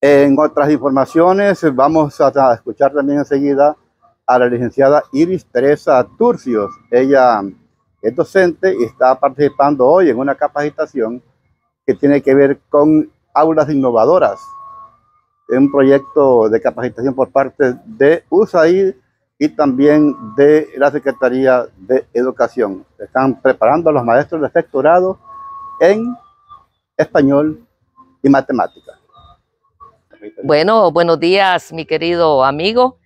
En otras informaciones vamos a escuchar también enseguida a la licenciada Iris Teresa Turcios. Ella es docente y está participando hoy en una capacitación que tiene que ver con aulas innovadoras. Un proyecto de capacitación por parte de USAID y también de la Secretaría de Educación. Están preparando a los maestros de sectorado en español y matemáticas. Bueno, buenos días, mi querido amigo.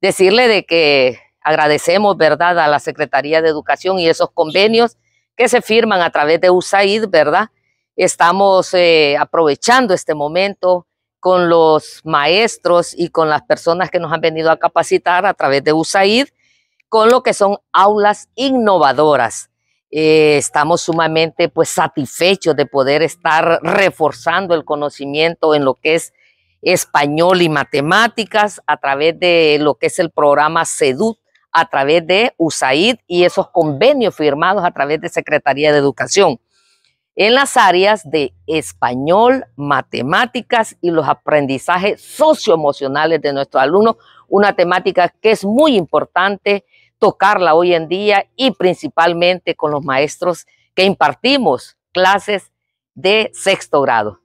Decirle de que agradecemos, ¿verdad?, a la Secretaría de Educación y esos convenios que se firman a través de USAID, ¿verdad? Estamos eh, aprovechando este momento con los maestros y con las personas que nos han venido a capacitar a través de USAID, con lo que son aulas innovadoras. Eh, estamos sumamente pues satisfechos de poder estar reforzando el conocimiento en lo que es español y matemáticas a través de lo que es el programa SEDUT, a través de USAID y esos convenios firmados a través de Secretaría de Educación en las áreas de español, matemáticas y los aprendizajes socioemocionales de nuestros alumnos, una temática que es muy importante tocarla hoy en día y principalmente con los maestros que impartimos clases de sexto grado.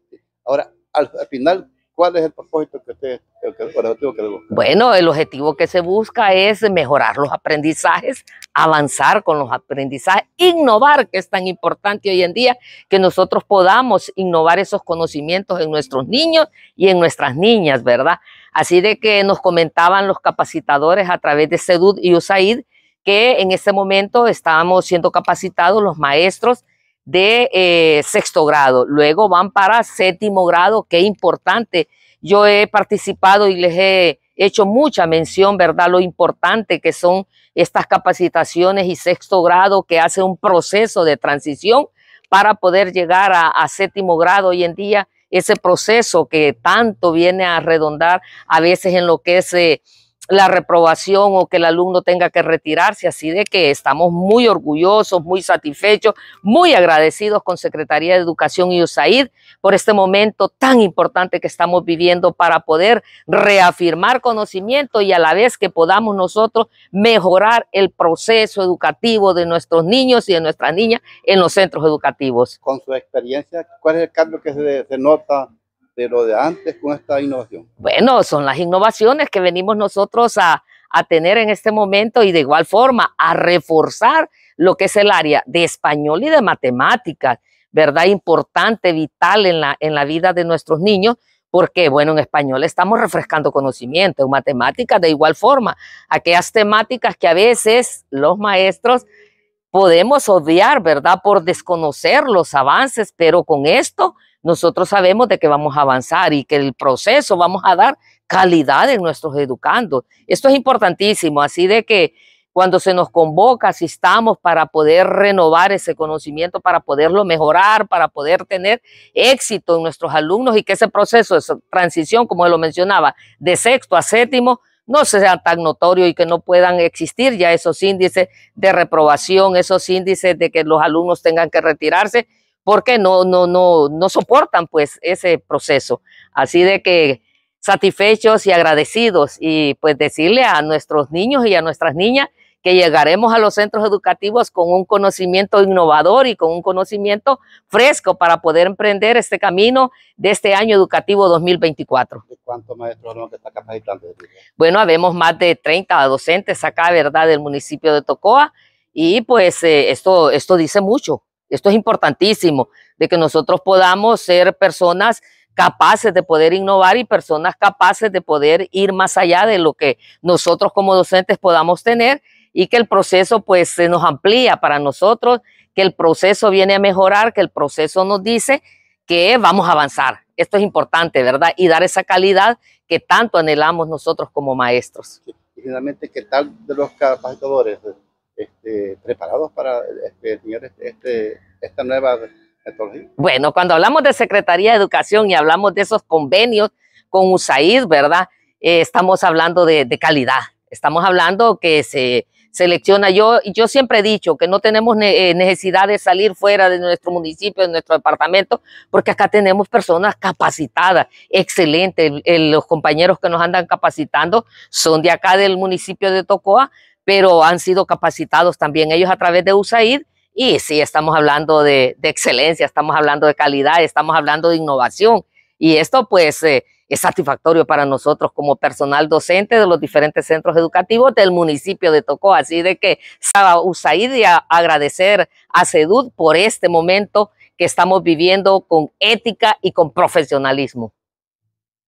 Ahora, al, al final, ¿Cuál es el propósito que usted, el, busca? Bueno, el objetivo que se busca es mejorar los aprendizajes, avanzar con los aprendizajes, innovar, que es tan importante hoy en día, que nosotros podamos innovar esos conocimientos en nuestros niños y en nuestras niñas, ¿verdad? Así de que nos comentaban los capacitadores a través de SEDUD y USAID que en este momento estábamos siendo capacitados los maestros de eh, sexto grado, luego van para séptimo grado, que importante. Yo he participado y les he hecho mucha mención, ¿verdad? Lo importante que son estas capacitaciones y sexto grado que hace un proceso de transición para poder llegar a, séptimo grado hoy en día, ese proceso que tanto viene a redondar a veces en lo que es... Eh, la reprobación o que el alumno tenga que retirarse, así de que estamos muy orgullosos, muy satisfechos, muy agradecidos con Secretaría de Educación y USAID por este momento tan importante que estamos viviendo para poder reafirmar conocimiento y a la vez que podamos nosotros mejorar el proceso educativo de nuestros niños y de nuestras niñas en los centros educativos. Con su experiencia, ¿cuál es el cambio que se, se nota pero de antes con esta innovación? Bueno, son las innovaciones que venimos nosotros a, tener en este momento y de igual forma a reforzar lo que es el área de español y de matemáticas, ¿verdad? Importante, vital en la, en la vida de nuestros niños, porque, bueno, en español estamos refrescando conocimiento, en matemáticas de igual forma, aquellas temáticas que a veces los maestros podemos odiar, ¿verdad? Por desconocer los avances, pero con esto nosotros sabemos de que vamos a avanzar y que el proceso vamos a dar calidad en nuestros educandos. Esto es importantísimo, así de que cuando se nos convoca, asistamos para poder renovar ese conocimiento, para poderlo mejorar, para poder tener éxito en nuestros alumnos y que ese proceso de transición, como lo mencionaba, de sexto a séptimo, no sea tan notorio y que no puedan existir ya esos índices de reprobación, esos índices de que los alumnos tengan que retirarse porque no, no, no, no soportan pues ese proceso. Así de que satisfechos y agradecidos y pues decirle a nuestros niños y a nuestras niñas que llegaremos a los centros educativos con un conocimiento innovador y con un conocimiento fresco para poder emprender este camino de este año educativo 2024. ¿Y ¿Cuántos maestros no que está capacitando? Bueno, habemos más de 30 docentes acá, ¿verdad?, del municipio de Tocoa y pues eh, esto, esto dice mucho, esto es importantísimo, de que nosotros podamos ser personas capaces de poder innovar y personas capaces de poder ir más allá de lo que nosotros como docentes podamos tener y que el proceso pues se nos amplía para nosotros, que el proceso viene a mejorar, que el proceso nos dice que vamos a avanzar. Esto es importante, ¿verdad? Y dar esa calidad que tanto anhelamos nosotros como maestros. Finalmente, ¿qué tal de los capacitadores? Este, preparados para este, este, esta nueva metodología? Bueno, cuando hablamos de Secretaría de Educación y hablamos de esos convenios con USAID, ¿verdad? Eh, estamos hablando de, calidad, estamos hablando que se selecciona. Yo, yo siempre he dicho que no tenemos eh, necesidad de salir fuera de nuestro municipio, de nuestro departamento, porque acá tenemos personas capacitadas, excelentes. los compañeros que nos andan capacitando son de acá del municipio de Tocoa, pero han sido capacitados también ellos a través de USAID y sí, estamos hablando de, excelencia, estamos hablando de calidad, estamos hablando de innovación y esto pues eh, es satisfactorio para nosotros como personal docente de los diferentes centros educativos del municipio de Tocó, así de que USAID y agradecer a CEDUD por este momento que estamos viviendo con ética y con profesionalismo.